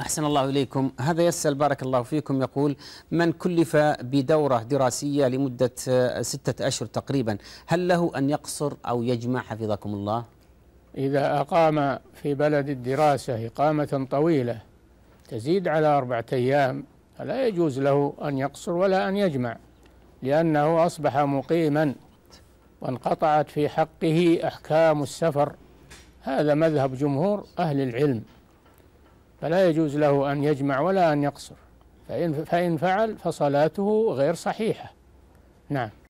أحسن الله إليكم هذا يسأل بارك الله فيكم يقول من كلف بدورة دراسية لمدة ستة أشهر تقريبا هل له أن يقصر أو يجمع حفظكم الله إذا أقام في بلد الدراسة إقامة طويلة تزيد على أربعة أيام فلا يجوز له أن يقصر ولا أن يجمع لأنه أصبح مقيما وانقطعت في حقه أحكام السفر هذا مذهب جمهور أهل العلم فلا يجوز له أن يجمع ولا أن يقصر فإن, فإن فعل فصلاته غير صحيحة نعم